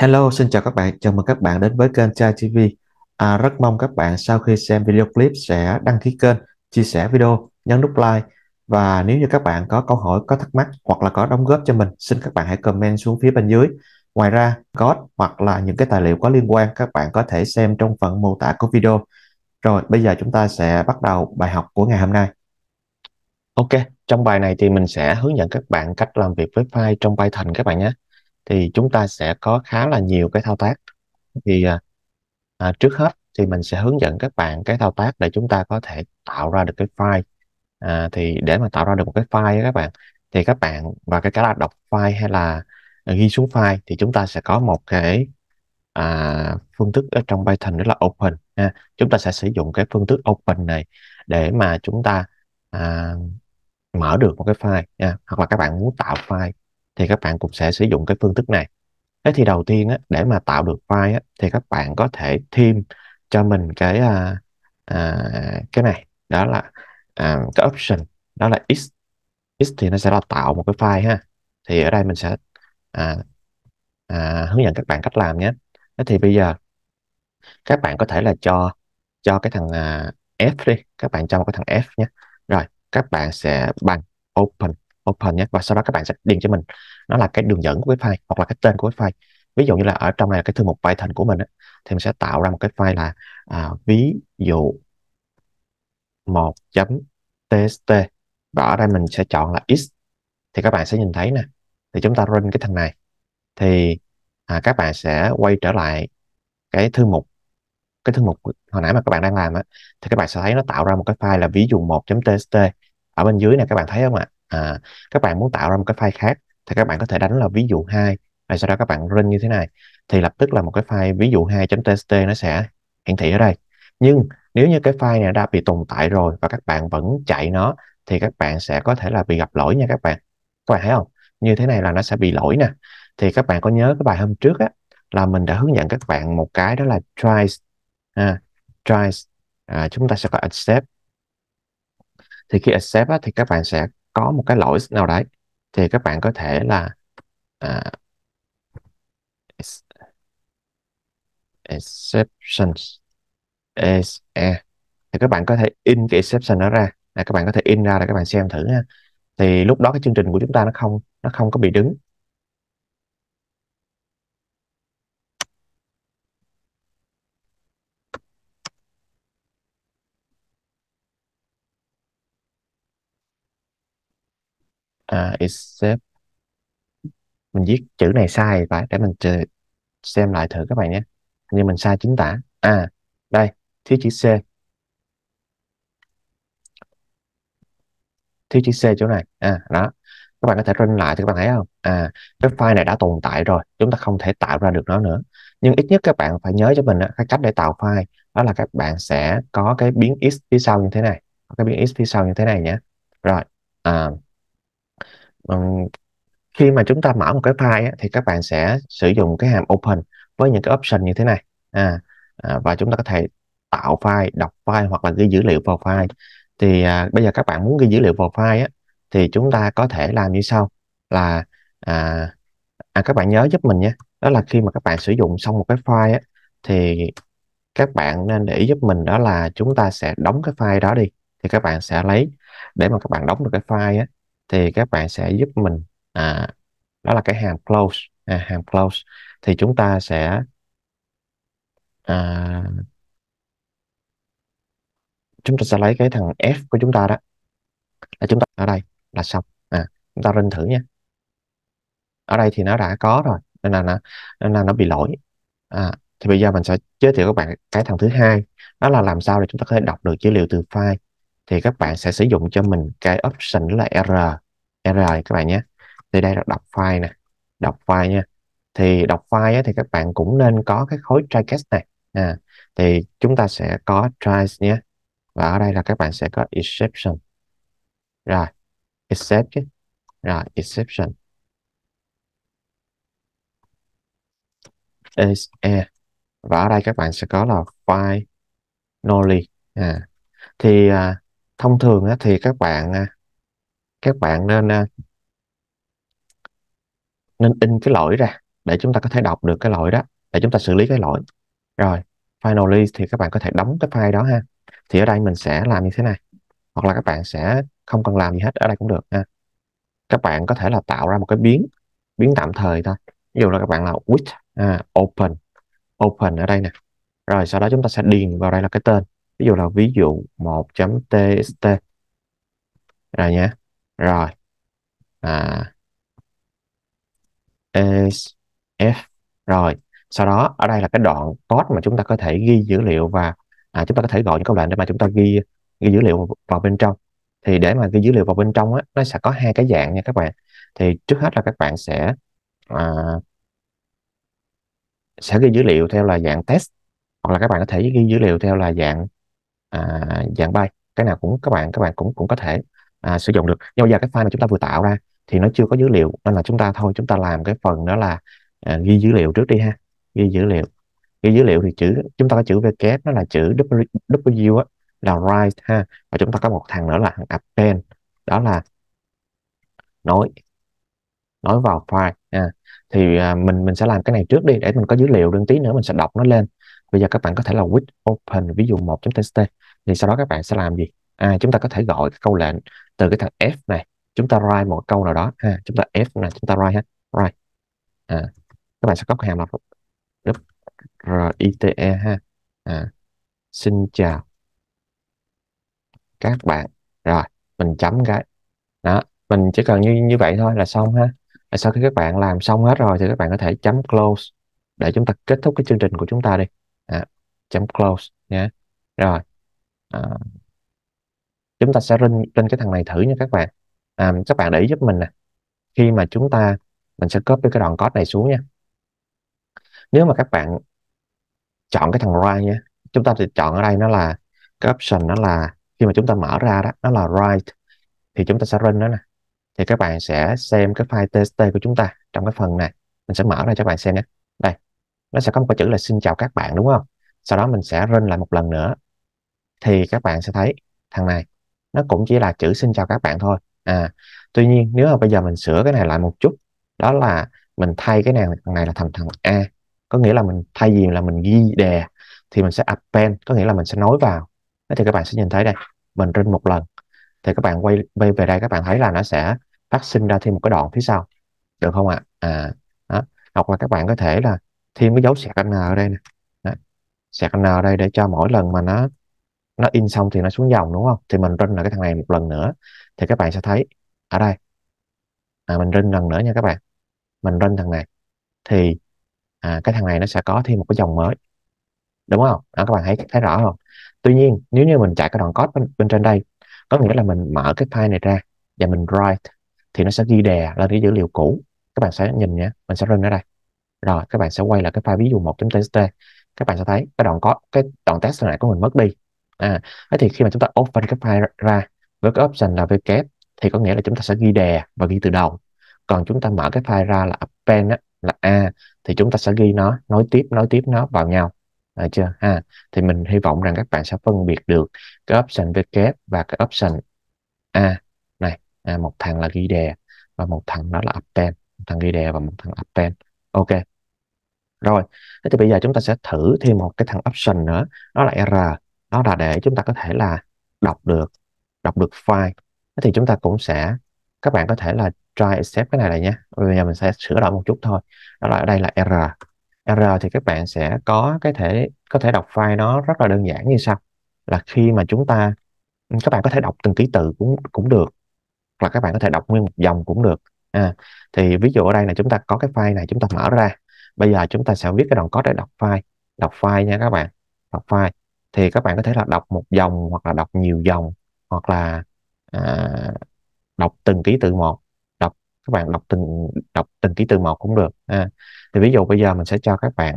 Hello, xin chào các bạn. Chào mừng các bạn đến với kênh Trai TV. À, rất mong các bạn sau khi xem video clip sẽ đăng ký kênh, chia sẻ video, nhấn nút like. Và nếu như các bạn có câu hỏi, có thắc mắc hoặc là có đóng góp cho mình, xin các bạn hãy comment xuống phía bên dưới. Ngoài ra, code hoặc là những cái tài liệu có liên quan các bạn có thể xem trong phần mô tả của video. Rồi, bây giờ chúng ta sẽ bắt đầu bài học của ngày hôm nay. Ok, trong bài này thì mình sẽ hướng dẫn các bạn cách làm việc với file trong Python các bạn nhé thì chúng ta sẽ có khá là nhiều cái thao tác thì à, à, trước hết thì mình sẽ hướng dẫn các bạn cái thao tác để chúng ta có thể tạo ra được cái file à, thì để mà tạo ra được một cái file đó các bạn thì các bạn và cái cả là đọc file hay là ghi xuống file thì chúng ta sẽ có một cái à, phương thức ở trong Python đó là open ha. chúng ta sẽ sử dụng cái phương thức open này để mà chúng ta à, mở được một cái file nha. hoặc là các bạn muốn tạo file thì các bạn cũng sẽ sử dụng cái phương thức này thế thì đầu tiên á, để mà tạo được file á, thì các bạn có thể thêm cho mình cái à, à, cái này đó là à, cái option đó là x x thì nó sẽ là tạo một cái file ha thì ở đây mình sẽ à, à, hướng dẫn các bạn cách làm nhé thế thì bây giờ các bạn có thể là cho cho cái thằng à, f đi các bạn cho một cái thằng f nhé rồi các bạn sẽ bằng open open nhé và sau đó các bạn sẽ điền cho mình nó là cái đường dẫn của cái file hoặc là cái tên của cái file ví dụ như là ở trong này là cái thư mục Python của mình ấy, thì mình sẽ tạo ra một cái file là à, ví dụ 1.txt và ở đây mình sẽ chọn là x thì các bạn sẽ nhìn thấy nè thì chúng ta run cái thằng này thì à, các bạn sẽ quay trở lại cái thư mục cái thư mục hồi nãy mà các bạn đang làm á thì các bạn sẽ thấy nó tạo ra một cái file là ví dụ 1.txt ở bên dưới này các bạn thấy không ạ à, các bạn muốn tạo ra một cái file khác thì các bạn có thể đánh là ví dụ 2 và sau đó các bạn run như thế này thì lập tức là một cái file ví dụ 2.txt nó sẽ hiển thị ở đây nhưng nếu như cái file này đã bị tồn tại rồi và các bạn vẫn chạy nó thì các bạn sẽ có thể là bị gặp lỗi nha các bạn các bạn thấy không như thế này là nó sẽ bị lỗi nè thì các bạn có nhớ cái bài hôm trước á là mình đã hướng dẫn các bạn một cái đó là tries à, tries à, chúng ta sẽ gọi accept thì khi accept á, thì các bạn sẽ có một cái lỗi nào đấy thì các bạn có thể là à, exceptions is e thì các bạn có thể in cái exception đó ra à, các bạn có thể in ra để các bạn xem thử ha thì lúc đó cái chương trình của chúng ta nó không nó không có bị đứng à, except mình viết chữ này sai phải để mình chờ xem lại thử các bạn nhé như mình sai chính tả à đây thiếu chữ c thiếu chữ c chỗ này à đó các bạn có thể run lại thì các bạn thấy không à cái file này đã tồn tại rồi chúng ta không thể tạo ra được nó nữa nhưng ít nhất các bạn phải nhớ cho mình cái cách để tạo file đó là các bạn sẽ có cái biến x phía sau như thế này cái biến x phía sau như thế này nhé rồi à, Ờ, khi mà chúng ta mở một cái file á, thì các bạn sẽ sử dụng cái hàm open với những cái option như thế này à, à, và chúng ta có thể tạo file đọc file hoặc là ghi dữ liệu vào file thì à, bây giờ các bạn muốn ghi dữ liệu vào file á, thì chúng ta có thể làm như sau là à, à, các bạn nhớ giúp mình nhé đó là khi mà các bạn sử dụng xong một cái file á, thì các bạn nên để ý giúp mình đó là chúng ta sẽ đóng cái file đó đi thì các bạn sẽ lấy để mà các bạn đóng được cái file á, thì các bạn sẽ giúp mình à, đó là cái hàm close à, hàm close thì chúng ta sẽ à, chúng ta sẽ lấy cái thằng f của chúng ta đó là chúng ta ở đây là xong à chúng ta rinh thử nha ở đây thì nó đã có rồi nên là nó nên là nó bị lỗi à thì bây giờ mình sẽ giới thiệu các bạn cái thằng thứ hai đó là làm sao để chúng ta có thể đọc được dữ liệu từ file thì các bạn sẽ sử dụng cho mình cái option là r rồi các bạn nhé thì đây là đọc file nè đọc file nha thì đọc file ấy, thì các bạn cũng nên có cái khối trycast này à, thì chúng ta sẽ có tries nhé và ở đây là các bạn sẽ có exception rồi except rồi exception se và ở đây các bạn sẽ có là file nolly à thì à, thông thường á, thì các bạn à, các bạn nên à, nên in cái lỗi ra để chúng ta có thể đọc được cái lỗi đó để chúng ta xử lý cái lỗi rồi finally thì các bạn có thể đóng cái file đó ha thì ở đây mình sẽ làm như thế này hoặc là các bạn sẽ không cần làm gì hết ở đây cũng được ha các bạn có thể là tạo ra một cái biến biến tạm thời thôi ví dụ là các bạn là with à, open open ở đây nè rồi sau đó chúng ta sẽ điền vào đây là cái tên ví dụ là ví dụ 1.txt rồi nhé rồi là f rồi sau đó ở đây là cái đoạn code mà chúng ta có thể ghi dữ liệu và à, chúng ta có thể gọi những câu lệnh để mà chúng ta ghi ghi dữ liệu vào, bên trong thì để mà ghi dữ liệu vào bên trong á nó sẽ có hai cái dạng nha các bạn thì trước hết là các bạn sẽ à, sẽ ghi dữ liệu theo là dạng test hoặc là các bạn có thể ghi dữ liệu theo là dạng à, dạng bay cái nào cũng các bạn các bạn cũng cũng có thể à, sử dụng được nhưng bây giờ cái file mà chúng ta vừa tạo ra thì nó chưa có dữ liệu nên là chúng ta thôi chúng ta làm cái phần đó là à, ghi dữ liệu trước đi ha ghi dữ liệu ghi dữ liệu thì chữ chúng ta có chữ VK, e nó là chữ w, w á, là write ha và chúng ta có một thằng nữa là thằng append đó là nối nối vào file à, thì à, mình mình sẽ làm cái này trước đi để mình có dữ liệu đương tí nữa mình sẽ đọc nó lên bây giờ các bạn có thể là with open ví dụ 1.txt thì sau đó các bạn sẽ làm gì à, chúng ta có thể gọi câu lệnh từ cái thằng f này chúng ta write một câu nào đó ha chúng ta f này chúng ta write ha write à, các bạn sẽ có cái hàm là rite ha à, xin chào các bạn rồi mình chấm cái đó mình chỉ cần như như vậy thôi là xong ha là sau khi các bạn làm xong hết rồi thì các bạn có thể chấm close để chúng ta kết thúc cái chương trình của chúng ta đi à, chấm close nhé rồi à, chúng ta sẽ lên trên cái thằng này thử nha các bạn à, các bạn để ý giúp mình nè khi mà chúng ta mình sẽ copy cái đoạn code này xuống nha nếu mà các bạn chọn cái thằng write nha chúng ta thì chọn ở đây nó là cái option nó là khi mà chúng ta mở ra đó nó là write thì chúng ta sẽ run nó nè thì các bạn sẽ xem cái file tst của chúng ta trong cái phần này mình sẽ mở ra cho các bạn xem nhé đây nó sẽ có một cái chữ là xin chào các bạn đúng không sau đó mình sẽ run lại một lần nữa thì các bạn sẽ thấy thằng này nó cũng chỉ là chữ xin chào các bạn thôi à tuy nhiên nếu mà bây giờ mình sửa cái này lại một chút đó là mình thay cái này thằng này là thành thằng a có nghĩa là mình thay vì là mình ghi đè thì mình sẽ append có nghĩa là mình sẽ nối vào thì các bạn sẽ nhìn thấy đây mình rinh một lần thì các bạn quay bay về đây các bạn thấy là nó sẽ phát sinh ra thêm một cái đoạn phía sau được không ạ à? à đó. hoặc là các bạn có thể là thêm cái dấu sẹt n ở đây nè sẹt n ở đây để cho mỗi lần mà nó nó in xong thì nó xuống dòng đúng không thì mình run lại cái thằng này một lần nữa thì các bạn sẽ thấy ở đây à, mình run lần nữa nha các bạn mình run thằng này thì à, cái thằng này nó sẽ có thêm một cái dòng mới đúng không đó, à, các bạn thấy thấy rõ không tuy nhiên nếu như mình chạy cái đoạn code bên, bên trên đây có nghĩa là mình mở cái file này ra và mình write thì nó sẽ ghi đè lên cái dữ liệu cũ các bạn sẽ nhìn nhé mình sẽ run ở đây rồi các bạn sẽ quay lại cái file ví dụ 1.txt các bạn sẽ thấy cái đoạn có cái đoạn test này của mình mất đi à thế thì khi mà chúng ta open cái file ra với cái option là VK thì có nghĩa là chúng ta sẽ ghi đè và ghi từ đầu còn chúng ta mở cái file ra là append á, là a thì chúng ta sẽ ghi nó nối tiếp nối tiếp nó vào nhau được chưa ha à, thì mình hy vọng rằng các bạn sẽ phân biệt được cái option VK và cái option a này à, một thằng là ghi đè và một thằng đó là append một thằng ghi đè và một thằng append ok rồi thế thì bây giờ chúng ta sẽ thử thêm một cái thằng option nữa nó là r đó là để chúng ta có thể là đọc được đọc được file thì chúng ta cũng sẽ các bạn có thể là try accept cái này lại nhé bây giờ mình sẽ sửa đổi một chút thôi đó là ở đây là error error thì các bạn sẽ có cái thể có thể đọc file nó rất là đơn giản như sau là khi mà chúng ta các bạn có thể đọc từng ký tự cũng cũng được hoặc là các bạn có thể đọc nguyên một dòng cũng được à, thì ví dụ ở đây là chúng ta có cái file này chúng ta mở ra bây giờ chúng ta sẽ viết cái đoạn code để đọc file đọc file nha các bạn đọc file thì các bạn có thể là đọc một dòng hoặc là đọc nhiều dòng hoặc là à, đọc từng ký tự một đọc các bạn đọc từng đọc từng ký tự một cũng được à, thì ví dụ bây giờ mình sẽ cho các bạn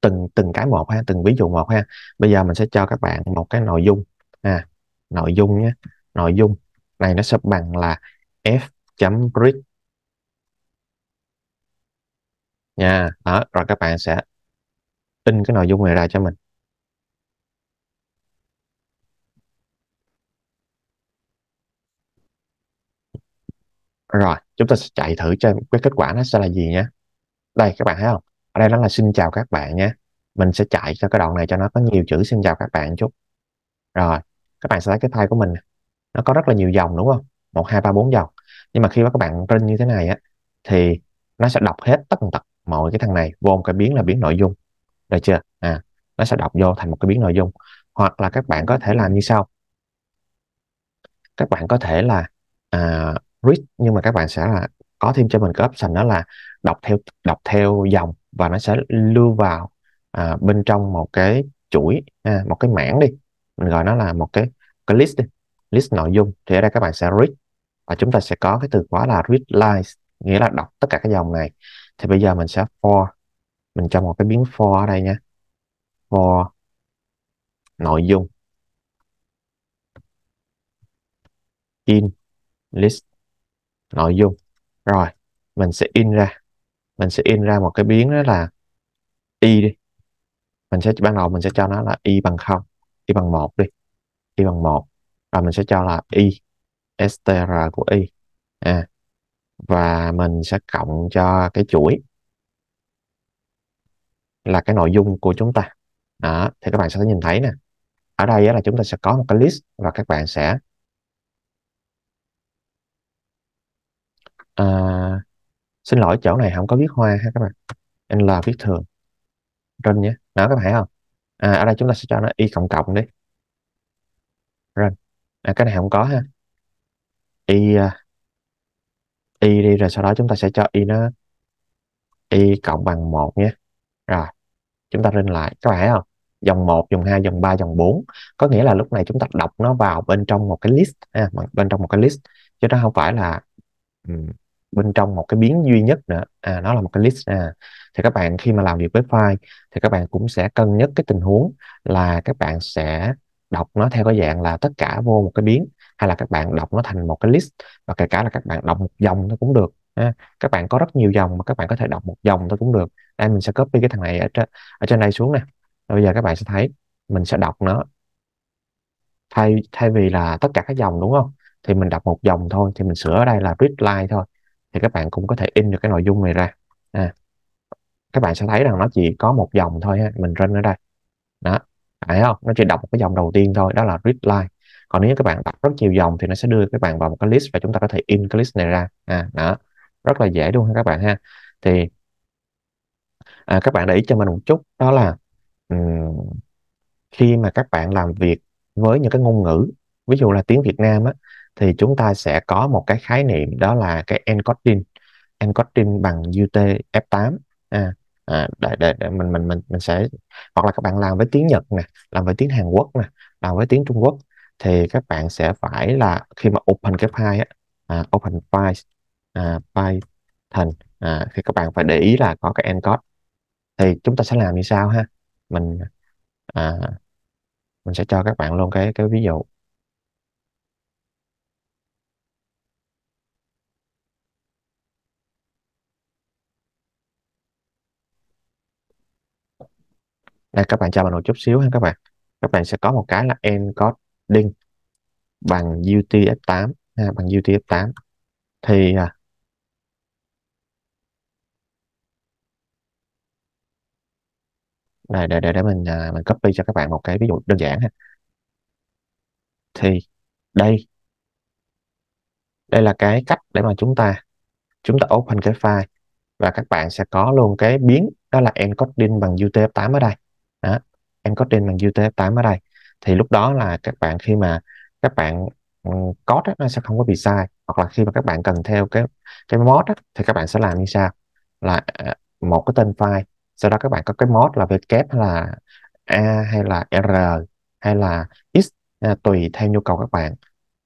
từng từng cái một ha từng ví dụ một ha bây giờ mình sẽ cho các bạn một cái nội dung à nội dung nhé nội dung này nó sẽ bằng là f chấm read nha đó rồi các bạn sẽ in cái nội dung này ra cho mình rồi chúng ta sẽ chạy thử cho cái kết quả nó sẽ là gì nhé đây các bạn thấy không ở đây nó là xin chào các bạn nhé mình sẽ chạy cho cái đoạn này cho nó có nhiều chữ xin chào các bạn chút rồi các bạn sẽ thấy cái file của mình nó có rất là nhiều dòng đúng không một hai ba bốn dòng nhưng mà khi mà các bạn print như thế này á thì nó sẽ đọc hết tất tật mọi cái thằng này vô một cái biến là biến nội dung được chưa à nó sẽ đọc vô thành một cái biến nội dung hoặc là các bạn có thể làm như sau các bạn có thể là à, read nhưng mà các bạn sẽ là có thêm cho mình cái option đó là đọc theo đọc theo dòng và nó sẽ lưu vào à, bên trong một cái chuỗi à, một cái mảng đi mình gọi nó là một cái cái list đi list nội dung thì ở đây các bạn sẽ read và chúng ta sẽ có cái từ khóa là read lines nghĩa là đọc tất cả các dòng này thì bây giờ mình sẽ for mình cho một cái biến for ở đây nha for nội dung in list nội dung rồi mình sẽ in ra mình sẽ in ra một cái biến đó là y đi mình sẽ ban đầu mình sẽ cho nó là y bằng không y bằng một đi y bằng một và mình sẽ cho là y str của y à, và mình sẽ cộng cho cái chuỗi là cái nội dung của chúng ta đó thì các bạn sẽ nhìn thấy nè ở đây là chúng ta sẽ có một cái list và các bạn sẽ à, xin lỗi chỗ này không có viết hoa ha các bạn n là viết thường run nhé nó các bạn thấy không à, ở đây chúng ta sẽ cho nó y cộng cộng đi run à, cái này không có ha y à, y đi rồi sau đó chúng ta sẽ cho y nó y cộng bằng một nhé rồi chúng ta run lại các bạn thấy không dòng 1, dòng 2, dòng 3, dòng 4 có nghĩa là lúc này chúng ta đọc nó vào bên trong một cái list ha, à, bên trong một cái list chứ nó không phải là bên trong một cái biến duy nhất nữa à nó là một cái list à thì các bạn khi mà làm việc với file thì các bạn cũng sẽ cân nhắc cái tình huống là các bạn sẽ đọc nó theo cái dạng là tất cả vô một cái biến hay là các bạn đọc nó thành một cái list và kể cả là các bạn đọc một dòng nó cũng được ha. À, các bạn có rất nhiều dòng mà các bạn có thể đọc một dòng nó cũng được đây mình sẽ copy cái thằng này ở trên, ở trên đây xuống nè bây giờ các bạn sẽ thấy mình sẽ đọc nó thay thay vì là tất cả các dòng đúng không thì mình đọc một dòng thôi thì mình sửa ở đây là read line thôi thì các bạn cũng có thể in được cái nội dung này ra à, các bạn sẽ thấy rằng nó chỉ có một dòng thôi ha. mình run ở đây đó thấy không nó chỉ đọc một cái dòng đầu tiên thôi đó là read line còn nếu các bạn đọc rất nhiều dòng thì nó sẽ đưa các bạn vào một cái list và chúng ta có thể in cái list này ra à, đó rất là dễ luôn ha các bạn ha thì à, các bạn để ý cho mình một chút đó là um, khi mà các bạn làm việc với những cái ngôn ngữ ví dụ là tiếng Việt Nam á thì chúng ta sẽ có một cái khái niệm đó là cái encoding encoding bằng UTF8 à, à, để, để, để mình mình mình mình sẽ hoặc là các bạn làm với tiếng Nhật nè làm với tiếng Hàn Quốc nè làm với tiếng Trung Quốc thì các bạn sẽ phải là khi mà open cái file á, à, open file à, file thành à, thì các bạn phải để ý là có cái encode thì chúng ta sẽ làm như sao ha mình à, mình sẽ cho các bạn luôn cái cái ví dụ đây các bạn tra bản đồ chút xíu ha các bạn các bạn sẽ có một cái là encoding bằng UTF8 ha, bằng UTF8 thì à, đây để để để mình à, mình copy cho các bạn một cái ví dụ đơn giản ha thì đây đây là cái cách để mà chúng ta chúng ta open cái file và các bạn sẽ có luôn cái biến đó là encoding bằng UTF8 ở đây đó. em có trên bằng UTF8 ở đây thì lúc đó là các bạn khi mà các bạn ừ, code đó, nó sẽ không có bị sai hoặc là khi mà các bạn cần theo cái cái mod đó, thì các bạn sẽ làm như sau là à, một cái tên file sau đó các bạn có cái mod là vk hay là a hay là r hay là x à, tùy theo nhu cầu các bạn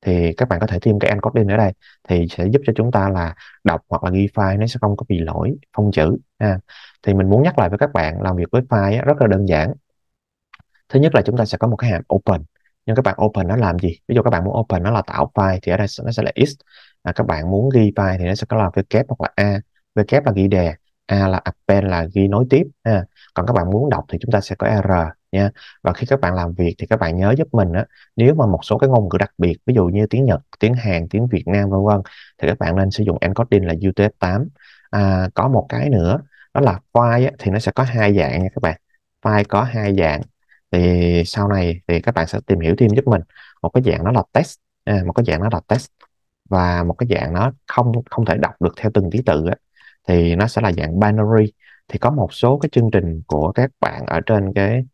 thì các bạn có thể thêm cái encoding ở đây thì sẽ giúp cho chúng ta là đọc hoặc là ghi file nó sẽ không có bị lỗi phông chữ ha. thì mình muốn nhắc lại với các bạn làm việc với file rất là đơn giản thứ nhất là chúng ta sẽ có một cái hàm open nhưng các bạn open nó làm gì ví dụ các bạn muốn open nó là tạo file thì ở đây nó sẽ là is à, các bạn muốn ghi file thì nó sẽ có là wk hoặc là a wk là ghi đề a là append là ghi nối tiếp ha. còn các bạn muốn đọc thì chúng ta sẽ có r nha và khi các bạn làm việc thì các bạn nhớ giúp mình á nếu mà một số cái ngôn ngữ đặc biệt ví dụ như tiếng Nhật tiếng Hàn tiếng Việt Nam vân vân thì các bạn nên sử dụng encoding là UTF-8 à, có một cái nữa đó là file á, thì nó sẽ có hai dạng nha các bạn file có hai dạng thì sau này thì các bạn sẽ tìm hiểu thêm giúp mình một cái dạng nó là test à, một cái dạng nó là test và một cái dạng nó không không thể đọc được theo từng ký tự á, thì nó sẽ là dạng binary thì có một số cái chương trình của các bạn ở trên cái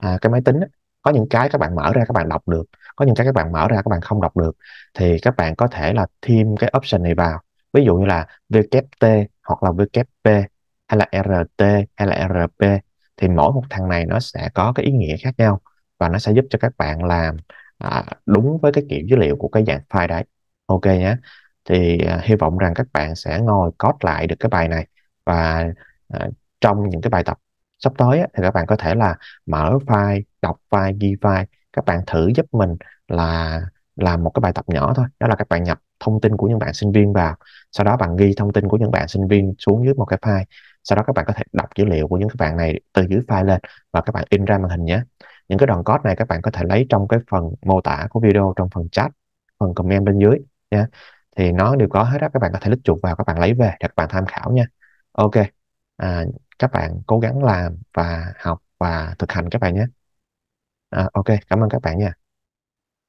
à, cái máy tính có những cái các bạn mở ra các bạn đọc được có những cái các bạn mở ra các bạn không đọc được thì các bạn có thể là thêm cái option này vào ví dụ như là vkt hoặc là vkp hay là RT hay là RP thì mỗi một thằng này nó sẽ có cái ý nghĩa khác nhau và nó sẽ giúp cho các bạn làm à, đúng với cái kiểu dữ liệu của cái dạng file đấy ok nhé thì à, hy vọng rằng các bạn sẽ ngồi code lại được cái bài này và à, trong những cái bài tập sắp tới á, thì các bạn có thể là mở file đọc file ghi file các bạn thử giúp mình là làm một cái bài tập nhỏ thôi đó là các bạn nhập thông tin của những bạn sinh viên vào sau đó bạn ghi thông tin của những bạn sinh viên xuống dưới một cái file sau đó các bạn có thể đọc dữ liệu của những các bạn này từ dưới file lên và các bạn in ra màn hình nhé những cái đoạn code này các bạn có thể lấy trong cái phần mô tả của video trong phần chat phần comment bên dưới nha thì nó đều có hết á các bạn có thể lít chuột vào các bạn lấy về để các bạn tham khảo nha ok à, các bạn cố gắng làm và học và thực hành các bạn nhé à, ok cảm ơn các bạn nha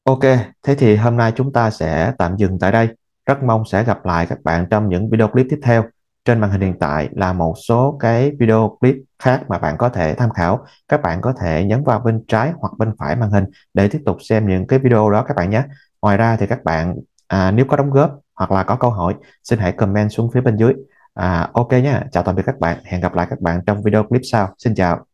ok thế thì hôm nay chúng ta sẽ tạm dừng tại đây rất mong sẽ gặp lại các bạn trong những video clip tiếp theo trên màn hình hiện tại là một số cái video clip khác mà bạn có thể tham khảo các bạn có thể nhấn vào bên trái hoặc bên phải màn hình để tiếp tục xem những cái video đó các bạn nhé ngoài ra thì các bạn à, nếu có đóng góp hoặc là có câu hỏi xin hãy comment xuống phía bên dưới à, ok nhé chào tạm biệt các bạn hẹn gặp lại các bạn trong video clip sau xin chào